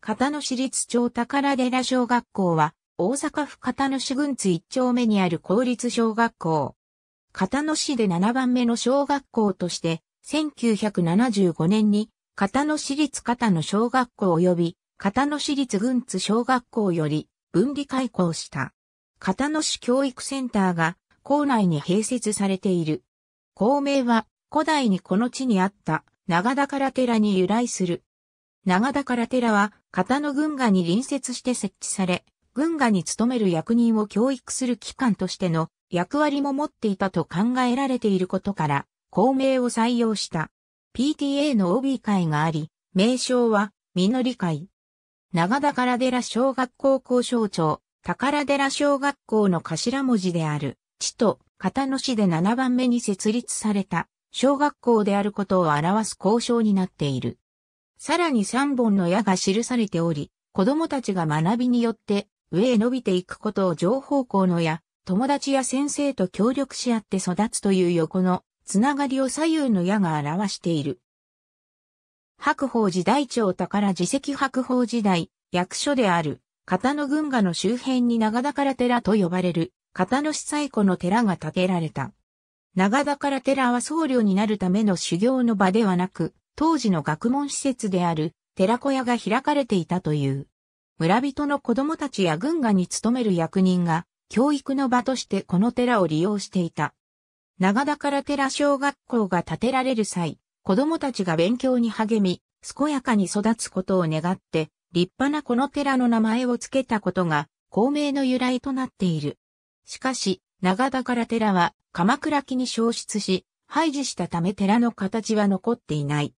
片野市立町宝寺小学校は、大阪府片野市郡津一丁目にある公立小学校。片野市で7番目の小学校として、1975年に、片野市立片野小学校及び、片野市立郡津小学校より、分離開校した。片野市教育センターが、校内に併設されている。校名は、古代にこの地にあった、長田から寺に由来する。長田から寺は、片の軍がに隣接して設置され、軍がに勤める役人を教育する機関としての役割も持っていたと考えられていることから、公明を採用した PTA の OB 会があり、名称は、みのり会。長田から寺小学校校省長、宝寺小学校の頭文字である、地と片野市で7番目に設立された小学校であることを表す交渉になっている。さらに三本の矢が記されており、子供たちが学びによって上へ伸びていくことを情報校の矢、友達や先生と協力し合って育つという横のつながりを左右の矢が表している。白宝寺大長宝寺石白宝時代、役所である、片野群馬の周辺に長田から寺と呼ばれる、片野市最古の寺が建てられた。長田から寺は僧侶になるための修行の場ではなく、当時の学問施設である寺小屋が開かれていたという。村人の子供たちや軍がに勤める役人が教育の場としてこの寺を利用していた。長田から寺小学校が建てられる際、子供たちが勉強に励み、健やかに育つことを願って、立派なこの寺の名前を付けたことが、公明の由来となっている。しかし、長田から寺は鎌倉期に消失し、廃寺したため寺の形は残っていない。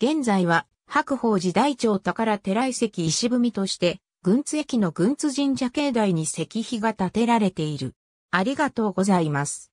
現在は白宝寺大町宝寺遺跡石踏みとして、軍津駅の軍津神社境内に石碑が建てられている。ありがとうございます。